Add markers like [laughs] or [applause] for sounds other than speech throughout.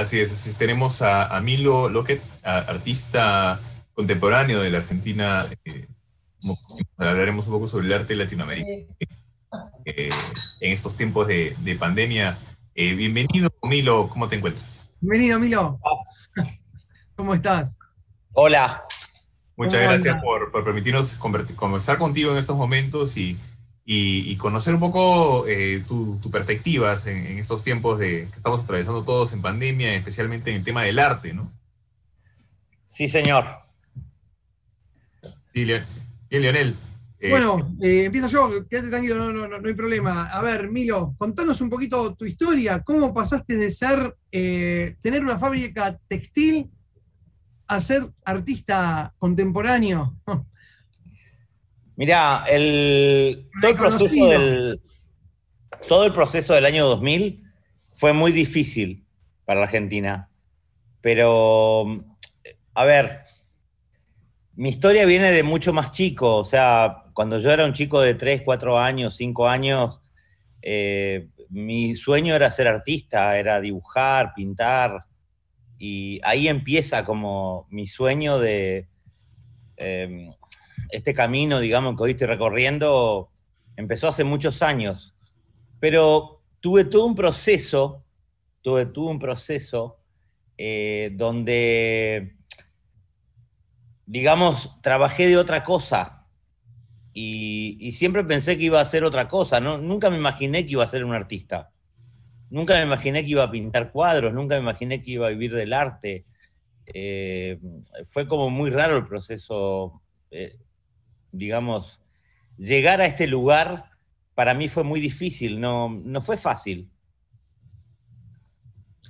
Así es, tenemos a, Milo Loquet, artista contemporáneo de la Argentina. Eh, hablaremos un poco sobre el arte latinoamericano eh, en estos tiempos de, pandemia. Eh, bienvenido, Milo, ¿cómo te encuentras? Bienvenido, Milo. Ah. ¿Cómo estás? Hola. Muchas gracias por, por, permitirnos conversar contigo en estos momentos y y, conocer un poco eh, tu, perspectivas en, estos tiempos de, que estamos atravesando todos en pandemia, especialmente en el tema del arte, ¿no? Sí, señor. Sí, bien, Leonel. Eh, bueno, eh, empiezo yo, quédate tranquilo, no, no, no, hay problema. A ver, Milo, contanos un poquito tu historia, cómo pasaste de ser, eh, tener una fábrica textil a ser artista contemporáneo. [laughs] Mirá, todo, el proceso del, año 2000 fue muy difícil para la Argentina. Pero, a ver, mi historia viene de mucho más chico. O sea, cuando yo era un chico de 3, 4 años, 5 años, eh, mi sueño era ser artista, era dibujar, pintar. Y ahí empieza como mi sueño de... Em, este camino, digamos, que hoy estoy recorriendo, empezó hace muchos años, pero tuve todo un proceso, tuve, todo un proceso eh, donde, digamos, trabajé de otra cosa y, siempre pensé que iba a ser otra cosa, nunca me imaginé que iba a ser un artista. Nunca me imaginé que iba a pintar cuadros, nunca me imaginé que iba a vivir del arte. Eh, fue como muy raro el proceso eh, digamos, llegar a este lugar para mí fue muy difícil, no, no fue fácil.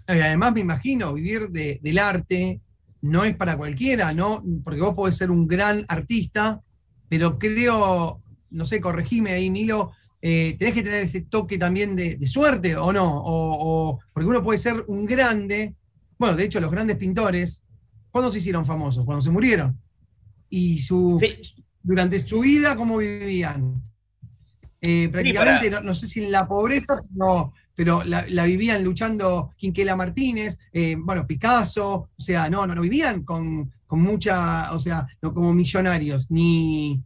además me imagino, vivir del arte no es para cualquiera, ¿no? Porque vos podés ser un gran artista, pero creo, no sé, corregime ahí, Milo, eh, tenés que tener ese toque también de, suerte, ¿o no? O, porque uno puede ser un grande, bueno, de hecho los grandes pintores, ¿cuándo se hicieron famosos? Cuando se murieron. Y su, durante su vida cómo vivían. Eh, prácticamente, no, sé si en la pobreza, sino, pero la, vivían luchando Quinquela Martínez, eh, bueno, Picasso, o sea, no, no, vivían con, mucha, o sea, no como millonarios, ni...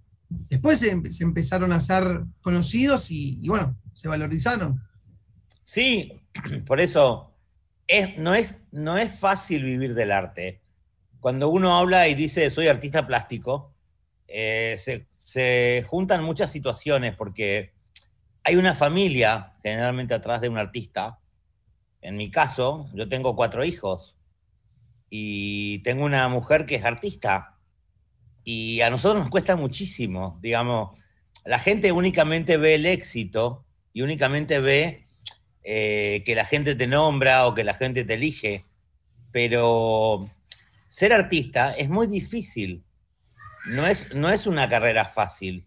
Después se, empezaron a ser conocidos y, bueno, se valorizaron. Sí, [clears throat] por eso es, no, es, no es fácil vivir del arte. Cuando uno habla y dice soy artista plástico, eh, se, juntan muchas situaciones porque hay una familia generalmente atrás de un artista. En mi caso, yo tengo cuatro hijos y tengo una mujer que es artista. Y a nosotros nos cuesta muchísimo, digamos, la gente únicamente ve el éxito y únicamente ve eh, que la gente te nombra o que la gente te elige, pero ser artista es muy difícil no es, no es una carrera fácil.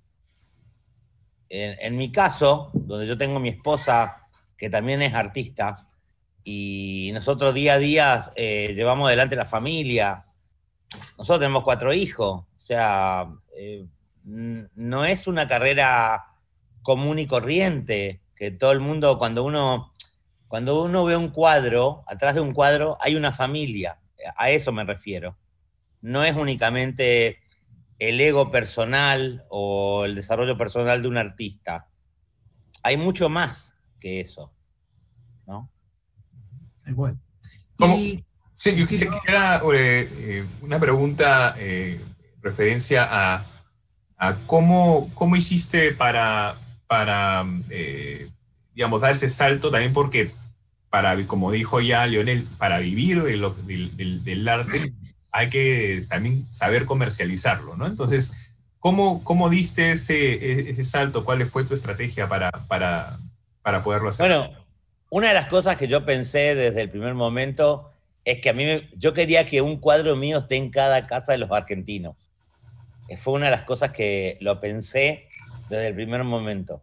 En, mi caso, donde yo tengo mi esposa, que también es artista, y nosotros día a día eh, llevamos adelante la familia, nosotros tenemos cuatro hijos, o sea, eh, no es una carrera común y corriente, que todo el mundo, cuando uno, cuando uno ve un cuadro, atrás de un cuadro hay una familia, a eso me refiero. No es únicamente el ego personal o el desarrollo personal de un artista. Hay mucho más que eso, ¿no? Igual. Sí, yo quisiera, eh, eh, una pregunta eh, referencia a, cómo, cómo, hiciste para, para eh, digamos, dar ese salto también porque, para, como dijo ya Lionel, para vivir del arte hay que también saber comercializarlo, ¿no? Entonces, ¿cómo, cómo diste ese, e, ese salto? ¿Cuál fue tu estrategia para, para, para poderlo hacer? Bueno, una de las cosas que yo pensé desde el primer momento es que a mí yo quería que un cuadro mío esté en cada casa de los argentinos. Eh, fue una de las cosas que lo pensé desde el primer momento.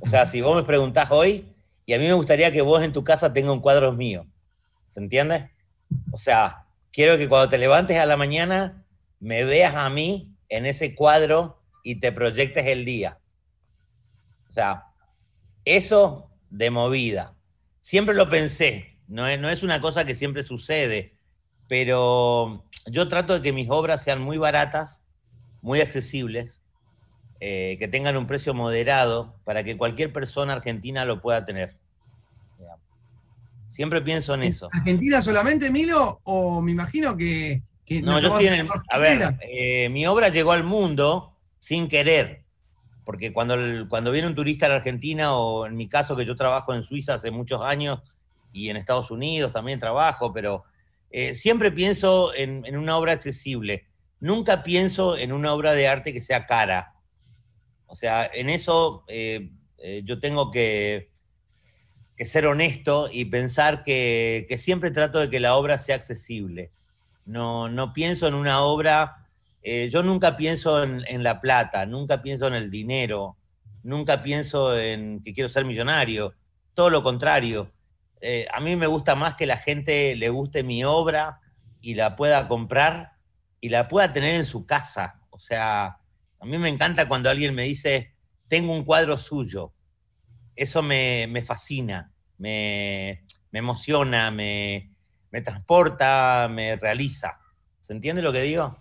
O sea, si vos me preguntás hoy, y a mí me gustaría que vos en tu casa tengas un cuadro mío. ¿Se entiende? O sea, quiero que cuando te levantes a la mañana me veas a mí en ese cuadro y te proyectes el día. O sea, eso de movida. Siempre lo pensé, no es, no es una cosa que siempre sucede, pero yo trato de que mis obras sean muy baratas, muy accesibles, eh, que tengan un precio moderado para que cualquier persona argentina lo pueda tener. Siempre pienso en eso. ¿Argentina solamente, Milo? ¿O me imagino que.? no, yo tienen, A ver, eh, mi obra llegó al mundo sin querer. Porque cuando, cuando viene un turista a la Argentina, o en mi caso, que yo trabajo en Suiza hace muchos años y en Estados Unidos también trabajo, pero eh, siempre pienso en, una obra accesible. Nunca pienso en una obra de arte que sea cara. O sea, en eso eh, yo tengo que, que ser honesto y pensar que, siempre trato de que la obra sea accesible. No, no pienso en una obra, eh, yo nunca pienso en, la plata, nunca pienso en el dinero, nunca pienso en que quiero ser millonario, todo lo contrario. Eh, a mí me gusta más que la gente le guste mi obra y la pueda comprar y la pueda tener en su casa. O sea, a mí me encanta cuando alguien me dice, tengo un cuadro suyo eso me, fascina, me, emociona, me, transporta, me realiza. ¿Se entiende lo que digo?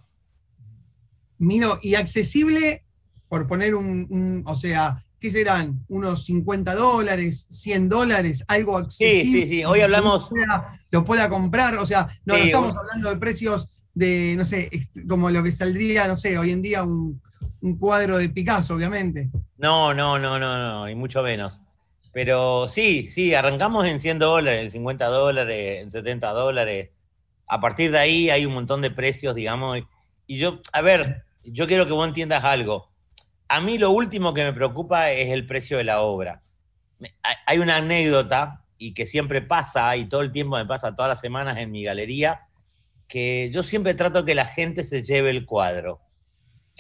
Miro, y accesible, por poner un, o sea, ¿qué serán? ¿Unos 50 dólares, 100 dólares? ¿Algo accesible? Sí, sí, sí. hoy hablamos... Lo pueda, comprar, o sea, no, estamos hablando de precios de, no sé, como lo que saldría, no sé, hoy en día un, un cuadro de Picasso, obviamente. No, no, no, no, no, y mucho menos. Pero sí, sí, arrancamos en 100 dólares, en 50 dólares, en 70 dólares. A partir de ahí hay un montón de precios, digamos. Y yo, a ver, yo quiero que vos entiendas algo. A mí lo último que me preocupa es el precio de la obra. Hay una anécdota y que siempre pasa, y todo el tiempo me pasa, todas las semanas en mi galería, que yo siempre trato que la gente se lleve el cuadro.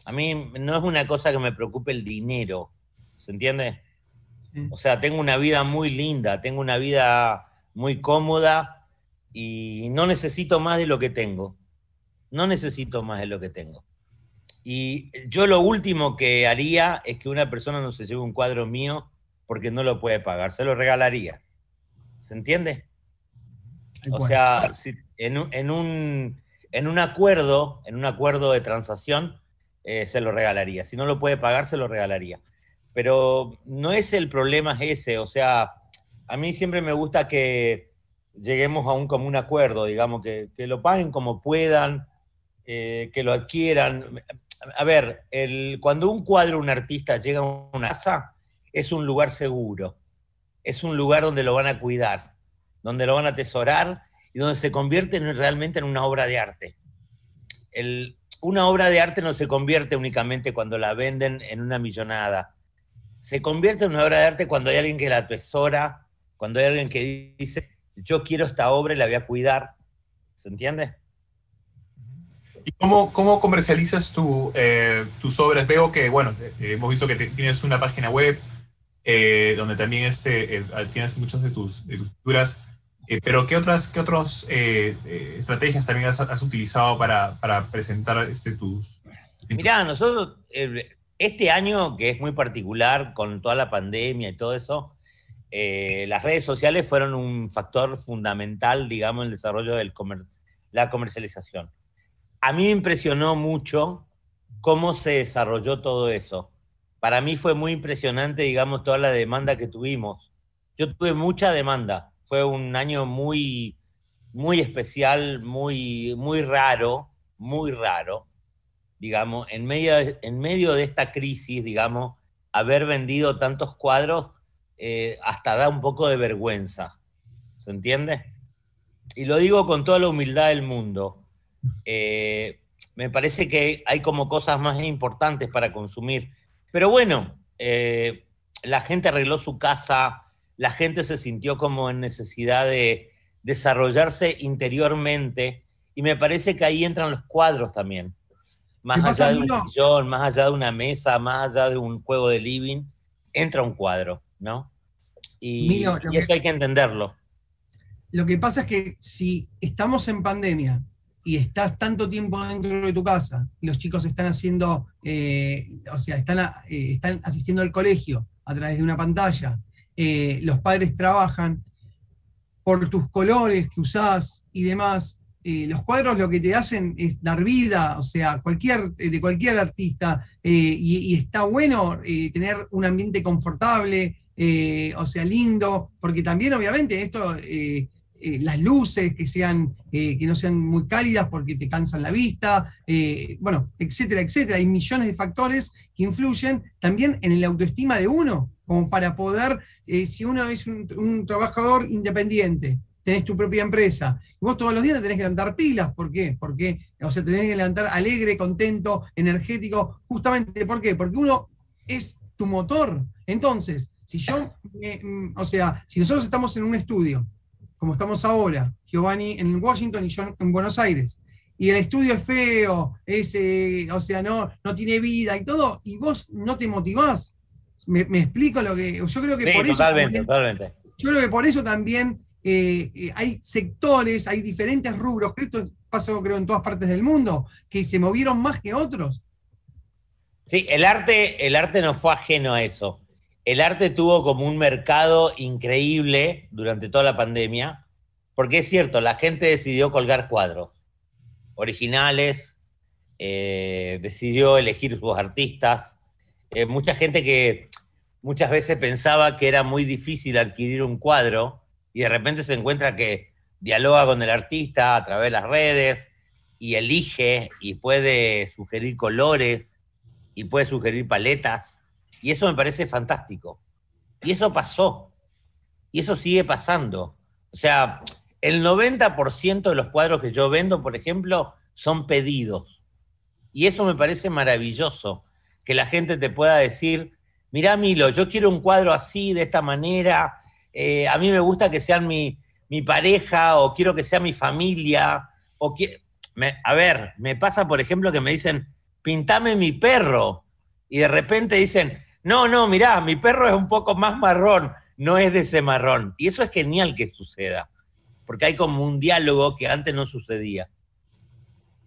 A mí no es una cosa que me preocupe el dinero, ¿se entiende? O sea, tengo una vida muy linda, tengo una vida muy cómoda y no necesito más de lo que tengo. No necesito más de lo que tengo. Y yo lo último que haría es que una persona no se lleve un cuadro mío porque no lo puede pagar, se lo regalaría. ¿Se entiende? O sea, en, un, acuerdo, en un acuerdo de transacción, eh, se lo regalaría. Si no lo puede pagar, se lo regalaría pero no es el problema ese, o sea, a mí siempre me gusta que lleguemos a un común acuerdo, digamos, que, lo paguen como puedan, eh, que lo adquieran. A ver, cuando un cuadro, un artista llega a una casa, es un lugar seguro, es un lugar donde lo van a cuidar, donde lo van a atesorar y donde se convierte realmente en una obra de arte. una obra de arte no se convierte únicamente cuando la venden en una millonada se convierte en una obra de arte cuando hay alguien que la atesora, cuando hay alguien que dice, yo quiero esta obra y la voy a cuidar. ¿Se entiende? ¿Y cómo, cómo comercializas tu, eh, tus obras? Veo que, bueno, eh, eh, hemos visto que tienes una página web donde también este, tienes muchas de tus, de pero ¿qué otras qué estrategias también has, utilizado para, para presentar este, tus... Mirá, nosotros este año, que es muy particular con toda la pandemia y todo eso, eh, las redes sociales fueron un factor fundamental, digamos, en el desarrollo de la comercialización. A mí me impresionó mucho cómo se desarrolló todo eso. Para mí fue muy impresionante, digamos, toda la demanda que tuvimos. Yo tuve mucha demanda. Fue un año muy, muy especial, muy, muy raro, muy raro digamos, en medio, en medio de esta crisis, digamos, haber vendido tantos cuadros eh, hasta da un poco de vergüenza. ¿Se entiende? Y lo digo con toda la humildad del mundo. Eh, me parece que hay como cosas más importantes para consumir. Pero bueno, eh, la gente arregló su casa, la gente se sintió como en necesidad de desarrollarse interiormente y me parece que ahí entran los cuadros también más allá de un sillón, más allá de una mesa, más allá de un juego de living, entra un cuadro, ¿no? Y, esto hay que entenderlo. Lo que pasa es que si estamos en pandemia y estás tanto tiempo dentro de tu casa, los chicos están haciendo, eh, o sea, están, eh, están asistiendo al colegio a través de una pantalla, eh, los padres trabajan por tus colores que usás y demás, eh, los cuadros lo que te hacen es dar vida, o sea, cualquier, eh, de cualquier artista, eh, y, está bueno tener un ambiente confortable, o sea, lindo, porque también obviamente esto, las luces que, sean, que no sean muy cálidas porque te cansan la vista, bueno, etcétera, etcétera. Hay millones de factores que influyen también en la autoestima de uno, como para poder, si uno es un trabajador independiente, tenés tu propia empresa. Y vos todos los días te tenés que levantar pilas. ¿Por qué? Porque, o sea, te tenés que levantar alegre, contento, energético. Justamente, ¿por qué? Porque uno es tu motor. Entonces, si yo, mm, o sea, si nosotros estamos en un estudio, como estamos ahora, Giovanni en Washington y yo en Buenos Aires, y el estudio es feo, es, eh, o sea, no, no tiene vida y todo, y vos no te motivás. Me, explico lo que. Yo creo que por eso. Yo creo que por eso también eh, eh, hay sectores, hay diferentes rubros, que esto pasa creo en todas partes del mundo, que se movieron más que otros. Sí, el arte, el arte no fue ajeno a eso. El arte tuvo como un mercado increíble durante toda la pandemia, porque es cierto, la gente decidió colgar cuadros originales, eh, decidió elegir sus artistas. mucha gente que muchas veces pensaba que era muy difícil adquirir un cuadro, y de repente se encuentra que dialoga con el artista a través de las redes y elige y puede sugerir colores y puede sugerir paletas. Y eso me parece fantástico. Y eso pasó. Y eso sigue pasando. O sea, el 90% de los cuadros que yo vendo, por ejemplo, son pedidos. Y eso me parece maravilloso, que la gente te pueda decir, mirá Milo, yo quiero un cuadro así, de esta manera, eh, a mí me gusta que sean mi, pareja o quiero que sea mi familia. O que, a ver, me pasa, por ejemplo, que me dicen, pintame mi perro. Y de repente dicen, no, no, mirá, mi perro es un poco más marrón, no es de ese marrón. Y eso es genial que suceda, porque hay como un diálogo que antes no sucedía.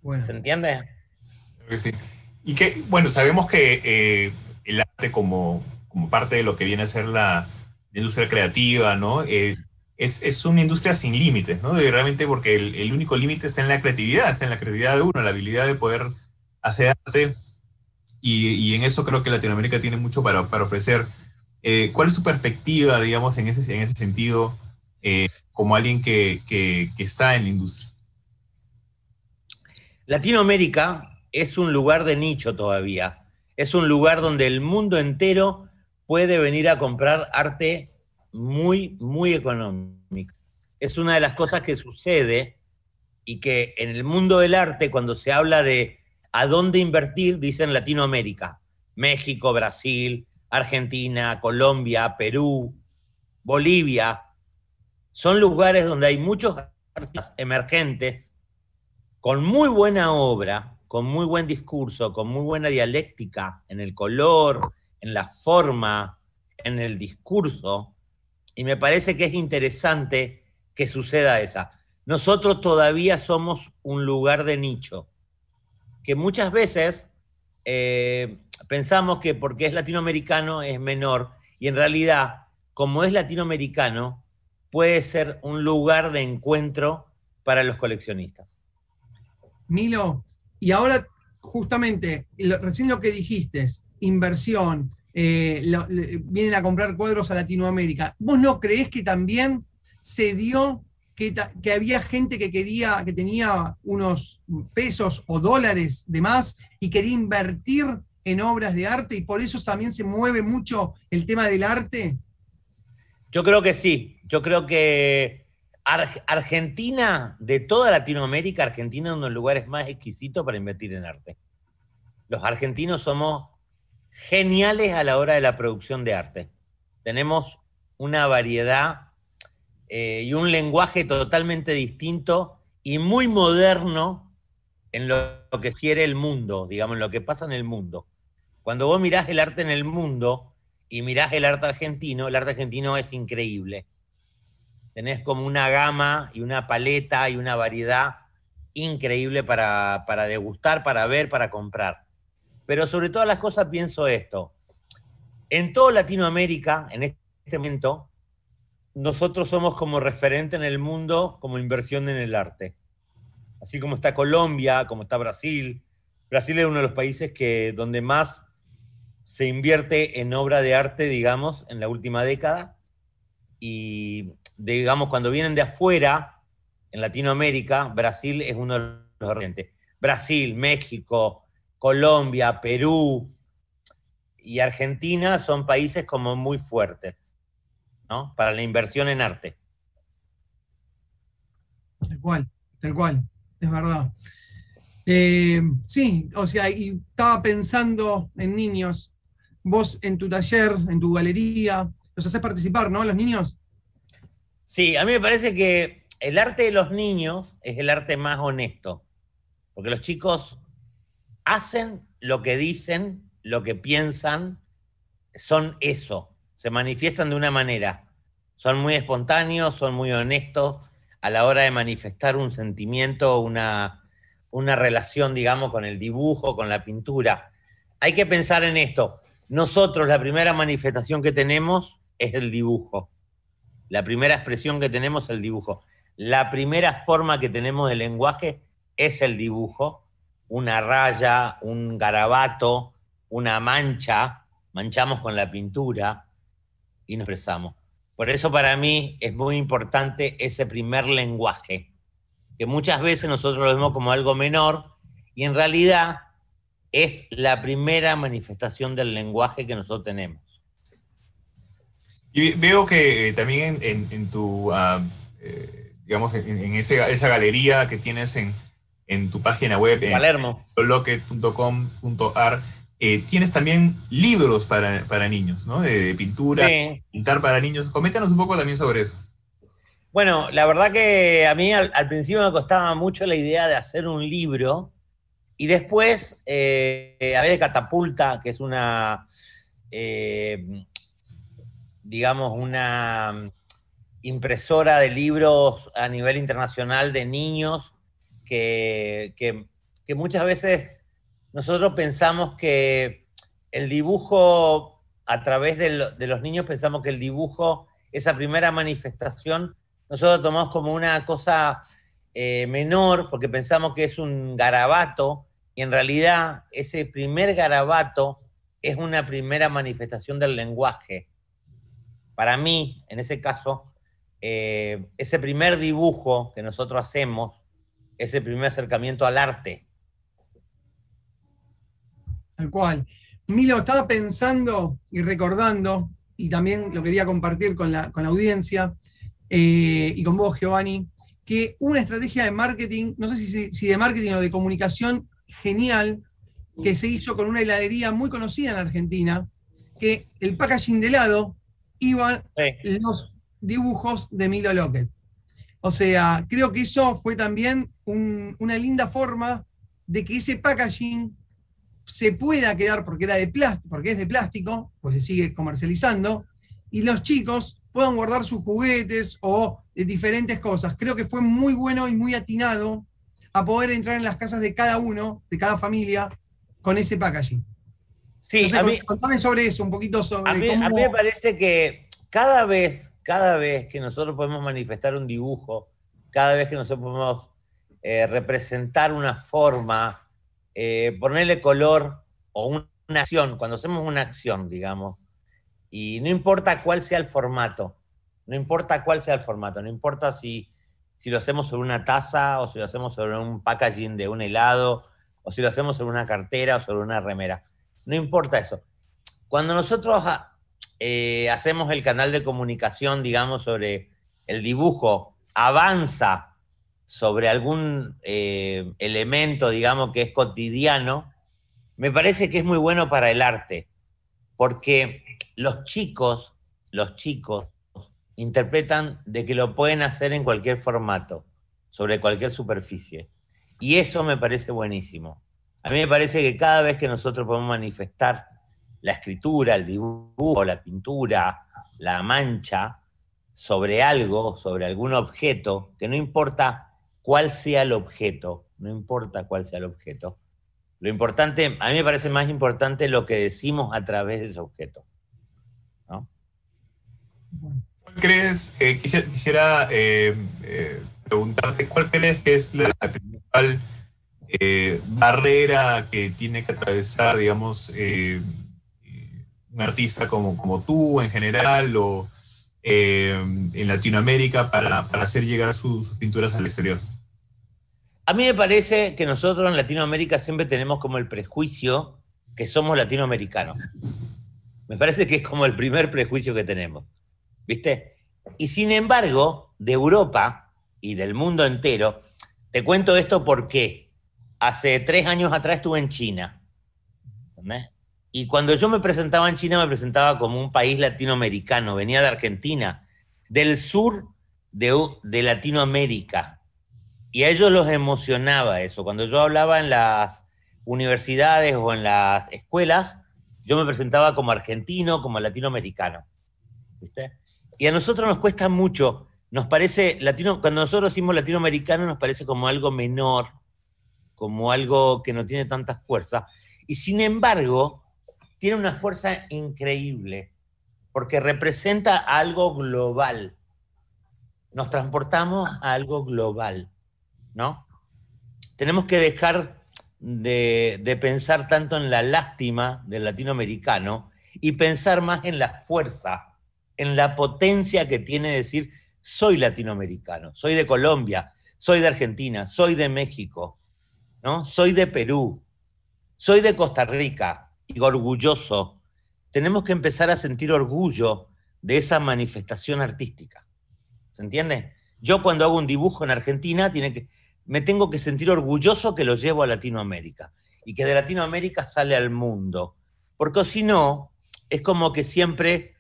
Bueno. ¿Se entiende? sí. Y que, bueno, sabemos que eh, el arte como, como parte de lo que viene a ser la, industria creativa, ¿no? Eh, es, una industria sin límites, ¿no? realmente porque el, único límite está en la creatividad, está en la creatividad de uno, la habilidad de poder hacer arte. Y, en eso creo que Latinoamérica tiene mucho para, ofrecer. Eh, ¿Cuál es tu perspectiva, digamos, en ese, en ese sentido, eh, como alguien que, que está en la industria? Latinoamérica es un lugar de nicho todavía. Es un lugar donde el mundo entero puede venir a comprar arte muy, muy económico. Es una de las cosas que sucede y que en el mundo del arte, cuando se habla de a dónde invertir, dicen Latinoamérica, México, Brasil, Argentina, Colombia, Perú, Bolivia, son lugares donde hay muchos artistas emergentes con muy buena obra, con muy buen discurso, con muy buena dialéctica en el color, en la forma, en el discurso, y me parece que es interesante que suceda esa. Nosotros todavía somos un lugar de nicho, que muchas veces eh, pensamos que porque es latinoamericano es menor, y en realidad, como es latinoamericano, puede ser un lugar de encuentro para los coleccionistas. Milo, y ahora justamente, recién lo que dijiste, inversión, eh, vienen a comprar cuadros a Latinoamérica. ¿Vos no creés que también se dio que, había gente que quería, que tenía unos pesos o dólares de más y quería invertir en obras de arte y por eso también se mueve mucho el tema del arte? Yo creo que sí, yo creo que Argentina, de toda Latinoamérica, Argentina es uno de los lugares más exquisitos para invertir en arte. Los argentinos somos geniales a la hora de la producción de arte. Tenemos una variedad eh, y un lenguaje totalmente distinto y muy moderno en lo, que quiere el mundo, digamos, en lo que pasa en el mundo. Cuando vos mirás el arte en el mundo y mirás el arte argentino, el arte argentino es increíble. Tenés como una gama y una paleta y una variedad increíble para degustar, para ver, para comprar. Pero sobre todas las cosas pienso esto. En toda Latinoamérica, en este momento, nosotros somos como referente en el mundo como inversión en el arte. Así como está Colombia, como está Brasil. Brasil es uno de los países que, donde más se invierte en obra de arte, digamos, en la última década. Y, digamos, cuando vienen de afuera, en Latinoamérica, Brasil es uno de los referentes. Brasil, México, Colombia, Perú y Argentina son países como muy fuertes, ¿no? Para la inversión en arte. Tal cual, tal cual, es verdad. Eh, sí, o sea, y estaba pensando en niños. Vos en tu taller, en tu galería, los haces participar, ¿no? Los niños. Sí, a mí me parece que el arte de los niños es el arte más honesto, porque los chicos hacen lo que dicen, lo que piensan, son eso, se manifiestan de una manera, son muy espontáneos, son muy honestos a la hora de manifestar un sentimiento, una, una relación, digamos, con el dibujo, con la pintura. Hay que pensar en esto. Nosotros la primera manifestación que tenemos es el dibujo. La primera expresión que tenemos es el dibujo. La primera forma que tenemos de lenguaje es el dibujo una raya, un garabato, una mancha, manchamos con la pintura y nos expresamos. Por eso para mí es muy importante ese primer lenguaje, que muchas veces nosotros lo vemos como algo menor y en realidad es la primera manifestación del lenguaje que nosotros tenemos. Y veo que eh, también en, tu, ah, eh, digamos, en, esa galería que tienes en, en tu página web, en Palermo.locket.com.ar. Eh, tienes también libros para, niños, ¿no? De, pintura, pintar para niños. Coméntanos un poco también sobre eso. Bueno, la verdad que a mí al, principio me costaba mucho la idea de hacer un libro y después, eh, eh, a ver, Catapulta, que es una, digamos, una mm, impresora de libros a nivel internacional de niños que, muchas veces nosotros pensamos que el dibujo, a través de, los niños, pensamos que el dibujo, esa primera manifestación, nosotros tomamos como una cosa eh, menor, porque pensamos que es un garabato, y en realidad ese primer garabato es una primera manifestación del lenguaje. Para mí, en ese caso, eh, ese primer dibujo que nosotros hacemos ese primer acercamiento al arte. Tal cual. Milo, estaba pensando y recordando, y también lo quería compartir con la, audiencia eh, y con vos, Giovanni, que una estrategia de marketing, no sé si, de marketing o de comunicación genial, que se hizo con una heladería muy conocida en Argentina, que el packaging de helado iban los dibujos de Milo Lockett. O sea, creo que eso fue también una linda forma de que ese packaging se pueda quedar porque era de plástico, porque es de plástico, pues se sigue comercializando, y los chicos puedan guardar sus juguetes o de diferentes cosas. Creo que fue muy bueno y muy atinado a poder entrar en las casas de cada uno, de cada familia, con ese packaging. Sí, contame sobre eso, un poquito sobre a mí me parece que cada vez cada vez que nosotros podemos manifestar un dibujo, cada vez que nosotros podemos eh, representar una forma, eh, ponerle color o una acción, cuando hacemos una acción, digamos, y no importa cuál sea el formato, no importa cuál sea el formato, no importa si, si lo hacemos sobre una taza o si lo hacemos sobre un packaging de un helado o si lo hacemos sobre una cartera o sobre una remera, no importa eso. Cuando nosotros eh, hacemos el canal de comunicación, digamos, sobre el dibujo, avanza sobre algún eh, elemento, digamos, que es cotidiano, me parece que es muy bueno para el arte, porque los chicos, los chicos, interpretan de que lo pueden hacer en cualquier formato, sobre cualquier superficie. Y eso me parece buenísimo. A mí me parece que cada vez que nosotros podemos manifestar la escritura, el dibujo, la pintura, la mancha sobre algo, sobre algún objeto, que no importa cuál sea el objeto, no importa cuál sea el objeto. Lo importante, a mí me parece más importante lo que decimos a través de ese objeto. ¿Cuál crees, eh, quisiera, eh, eh, preguntarte, cuál crees que es la principal barrera que tiene que atravesar, digamos, un artista como, como tú en general o eh, en Latinoamérica para, hacer llegar sus, sus pinturas al exterior? A mí me parece que nosotros en Latinoamérica siempre tenemos como el prejuicio que somos latinoamericanos. Me parece que es como el primer prejuicio que tenemos. ¿Viste? Y sin embargo, de Europa y del mundo entero, te cuento esto porque hace tres años atrás estuve en China. ¿entendés? Y cuando yo me presentaba en China, me presentaba como un país latinoamericano, venía de Argentina, del sur de, Latinoamérica. Y a ellos los emocionaba eso. Cuando yo hablaba en las universidades o en las escuelas, yo me presentaba como argentino, como latinoamericano. ¿usted? Y a nosotros nos cuesta mucho. Nos parece, latino, cuando nosotros decimos latinoamericano, nos parece como algo menor, como algo que no tiene tanta fuerza. Y sin embargo, tiene una fuerza increíble, porque representa algo global. Nos transportamos a algo global, ¿no? Tenemos que dejar de, pensar tanto en la lástima del latinoamericano y pensar más en la fuerza, en la potencia que tiene decir, soy latinoamericano, soy de Colombia, soy de Argentina, soy de México, ¿no? Soy de Perú, soy de Costa Rica, orgulloso, tenemos que empezar a sentir orgullo de esa manifestación artística. ¿Se entiende? Yo cuando hago un dibujo en Argentina tiene que, me tengo que sentir orgulloso que lo llevo a Latinoamérica y que de Latinoamérica sale al mundo. Porque si no, es como que siempre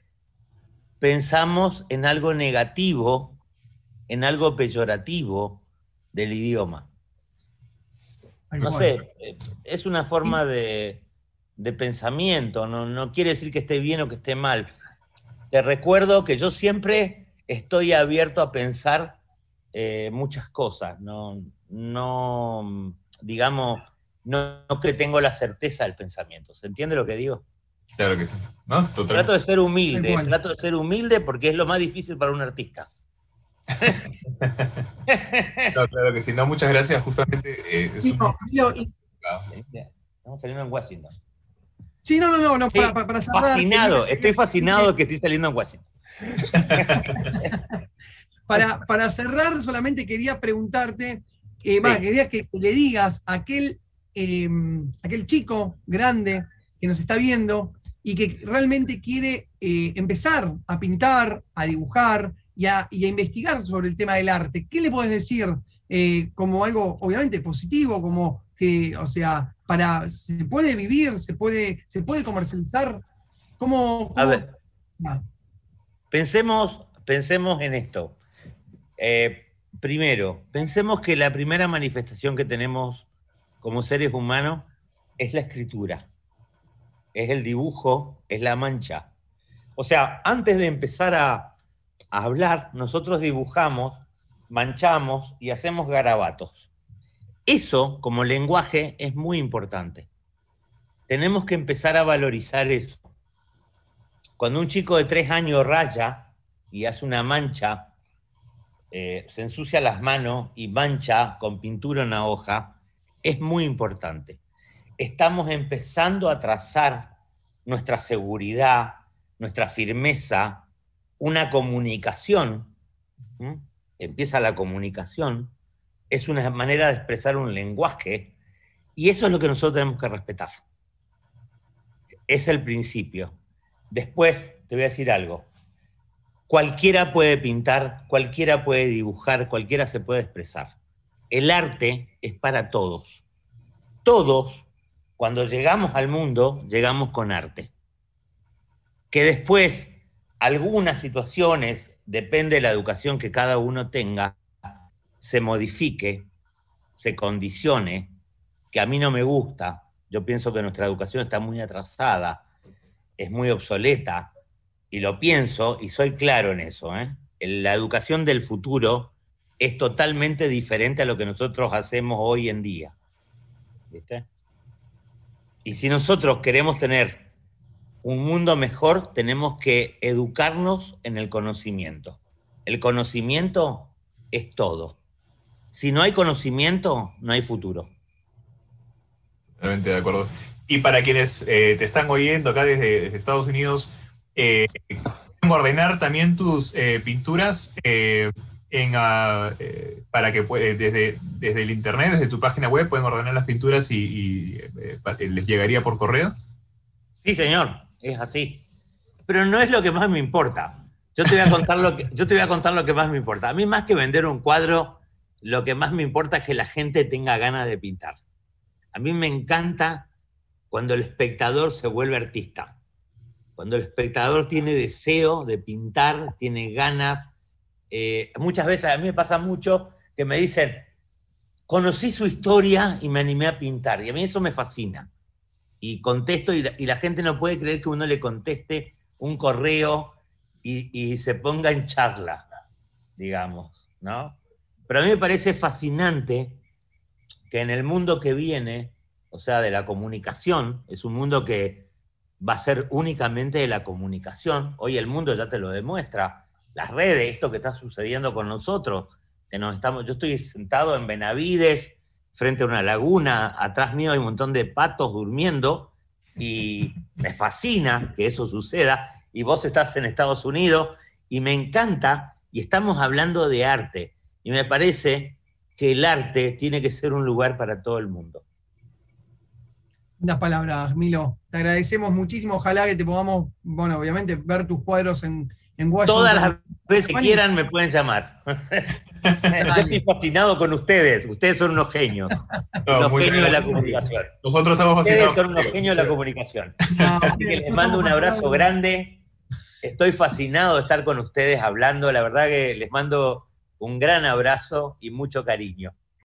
pensamos en algo negativo, en algo peyorativo del idioma. No sé, eh, es una forma de, de pensamiento, no, quiere decir que esté bien o que esté mal. Te recuerdo que yo siempre estoy abierto a pensar eh, muchas cosas, no, no digamos, no, que tengo la certeza del pensamiento. ¿Se entiende lo que digo? Claro que sí. trato de ser humilde, trato de ser humilde porque es lo más difícil para un artista. [laughs] claro que sí. No, muchas gracias. Justamente eh, Estamos saliendo en Washington. Sí, no, no, no, para, para, cerrar. Fascinado, estoy fascinado que estoy saliendo en Washington. [laughs] para, cerrar, solamente quería preguntarte, eh, quería que le digas a aquel, em, aquel chico grande que nos está viendo y que realmente quiere eh, empezar a pintar, a dibujar y a, y a, investigar sobre el tema del arte. ¿Qué le puedes decir eh, como algo obviamente positivo, como o sea, para, se puede vivir, se puede, se puede comercializar. ¿Cómo? A ver, ah. pensemos, pensemos en esto. Eh, primero, pensemos que la primera manifestación que tenemos como seres humanos es la escritura, es el dibujo, es la mancha. O sea, antes de empezar a hablar, nosotros dibujamos, manchamos y hacemos garabatos. Eso como lenguaje es muy importante. Tenemos que empezar a valorizar eso. Cuando un chico de tres años raya y hace una mancha, eh, se ensucia las manos y mancha con pintura una hoja, es muy importante. Estamos empezando a trazar nuestra seguridad, nuestra firmeza, una comunicación. Empieza la comunicación es una manera de expresar un lenguaje y eso es lo que nosotros tenemos que respetar. Es el principio. Después te voy a decir algo. Cualquiera puede pintar, cualquiera puede dibujar, cualquiera se puede expresar. El arte es para todos. Todos, cuando llegamos al mundo, llegamos con arte. Que después algunas situaciones, depende de la educación que cada uno tenga, se modifique, se condicione, que a mí no me gusta. Yo pienso que nuestra educación está muy atrasada, es muy obsoleta, y lo pienso y soy claro en eso. ¿eh? La educación del futuro es totalmente diferente a lo que nosotros hacemos hoy en día. ¿Viste? Y si nosotros queremos tener un mundo mejor, tenemos que educarnos en el conocimiento. El conocimiento es todo. Si no hay conocimiento, no hay futuro. Totalmente de acuerdo. Y para quienes eh, te están oyendo acá desde, Estados Unidos, eh, ¿pueden ordenar también tus eh, pinturas ah, para que desde, desde el internet, desde tu página web, pueden ordenar las pinturas y, les llegaría por correo. Sí, señor, es así. Pero no es lo que más me importa. Yo te voy a contar lo que, yo te voy a contar lo que más me importa. A mí más que vender un cuadro lo que más me importa es que la gente tenga ganas de pintar. A mí me encanta cuando el espectador se vuelve artista, cuando el espectador tiene deseo de pintar, tiene ganas. Eh, muchas veces a mí me pasa mucho que me dicen, conocí su historia y me animé a pintar, y a mí eso me fascina. Y contesto, y la, gente no puede creer que uno le conteste un correo y, y se ponga en charla, digamos, ¿no? Pero a mí me parece fascinante que en el mundo que viene, o sea, de la comunicación, es un mundo que va a ser únicamente de la comunicación. Hoy el mundo ya te lo demuestra. Las redes, esto que está sucediendo con nosotros, que nos estamos, yo estoy sentado en Benavides, frente a una laguna, atrás mío hay un montón de patos durmiendo y me fascina que eso suceda. Y vos estás en Estados Unidos y me encanta y estamos hablando de arte. Y me parece que el arte tiene que ser un lugar para todo el mundo. las palabras, Milo. Te agradecemos muchísimo. Ojalá que te podamos, bueno, obviamente, ver tus cuadros en, en Washington. Todas las veces que quieran me pueden llamar. [laughs] Estoy fascinado con ustedes. Ustedes son unos genios. los genios de la comunicación. Nosotros estamos fascinados. Ustedes son unos genios de la comunicación. Así que les mando un abrazo grande. Estoy fascinado de estar con ustedes hablando. La verdad que les mando un gran abrazo y mucho cariño.